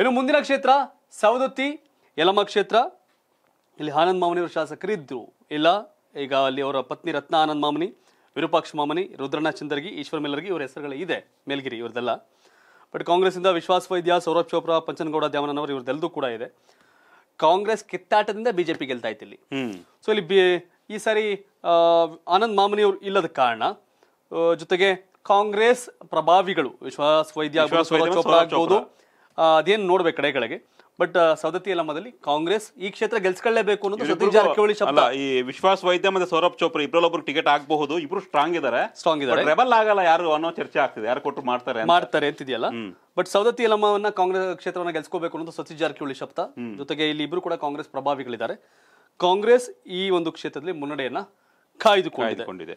ಇನ್ನು ಮುಂದಿನ ಕ್ಷೇತ್ರ ಸವದತ್ತಿ ಯಲಮ್ಮ ಕ್ಷೇತ್ರ ಇಲ್ಲಿ ಆನಂದ್ ಮಾಮನಿಯವರು ಶಾಸಕರಿದ್ದರು ಇಲ್ಲ ಈಗ ಅಲ್ಲಿ ಅವರ ಪತ್ನಿ ರತ್ನ ಆನಂದ್ ಮಾಮನಿ ವಿರೂಪಾಕ್ಷ ಮಾಮನಿ ರುದ್ರಣ್ಣ ಚಂದರ್ಗಿ ಈಶ್ವರ ಮೇಲರ್ಗಿ ಇವರ ಹೆಸರುಗಳು ಇದೆ ಮೇಲ್ಗಿರಿ ಇವ್ರದೆಲ್ಲ ಬಟ್ ಕಾಂಗ್ರೆಸ್ಸಿಂದ ವಿಶ್ವಾಸ ವೈದ್ಯ ಸೌರಭ್ ಚೋಪ್ರಾ ಪಂಚನಗೌಡ ದ್ಯಾಮನವರು ಇವ್ರದೆಲ್ಲದೂ ಕೂಡ ಇದೆ ಕಾಂಗ್ರೆಸ್ ಕಿತ್ತಾಟದಿಂದ ಬಿಜೆಪಿ ಗೆಲ್ತಾ ಇತ್ತು ಇಲ್ಲಿ ಸೊ ಇಲ್ಲಿ ಬಿ ಈ ಸಾರಿ ಆನಂದ್ ಮಾಮನಿಯವರು ಇಲ್ಲದ ಕಾರಣ ಜೊತೆಗೆ ಕಾಂಗ್ರೆಸ್ ಪ್ರಭಾವಿಗಳು ವಿಶ್ವಾಸ ವೈದ್ಯ ಆಗ್ಬೋದು ಅದೇನು ನೋಡ್ಬೇಕು ಕಡೆ ಕಡೆಗೆ ಬಟ್ ಸವದತ್ತಿ ಯಲಮದಲ್ಲಿ ಕಾಂಗ್ರೆಸ್ ಈ ಕ್ಷೇತ್ರ ಗೆಲ್ಸ್ಕೊಳ್ಳೇಬೇಕು ಅನ್ನೋದು ಸತೀಶ್ ಜಾರಕಿಹೊಳಿ ಶಬ್ದ ಈ ವಿಶ್ವಾಸ ವೈದ್ಯ ಮತ್ತೆ ಸೌರಭ್ ಚೋಪ್ರಾ ಇಬ್ಬರಲ್ಲಿ ಟಿಕೆಟ್ ಆಗಬಹುದು ಇಬ್ರು ಸ್ಟ್ರಾಂಗ್ ಇದಾರೆ ಸ್ಟ್ರಾಂಗ್ ಇದಾರೆ ರೆಬಲ್ ಆಗಲ್ಲ ಯಾರು ಅನ್ನೋ ಚರ್ಚೆ ಆಗ್ತಿದೆ ಯಾರು ಕೊಟ್ಟರು ಮಾಡ್ತಾರೆ ಮಾಡ್ತಾರೆ ಅಂತಿದೆಯಲ್ಲ ಬಟ್ ಸೌದತ್ತಿ ಲಮ್ಮವನ್ನ ಕಾಂಗ್ರೆಸ್ ಕ್ಷೇತ್ರವನ್ನ ಗೆಲ್ಸ್ಕೋಬೇಕು ಅನ್ನೋದು ಸತೀಶ್ ಜಾರಕಿಹೊಳಿ ಶಬ್ದ ಜೊತೆಗೆ ಇಲ್ಲಿ ಇಬ್ರು ಕೂಡ ಕಾಂಗ್ರೆಸ್ ಪ್ರಭಾವಿಗಳಿದ್ದಾರೆ ಕಾಂಗ್ರೆಸ್ ಈ ಒಂದು ಕ್ಷೇತ್ರದಲ್ಲಿ ಮುನ್ನಡೆಯನ್ನ ಕಾಯ್ದುಕೊಂಡಿದೆ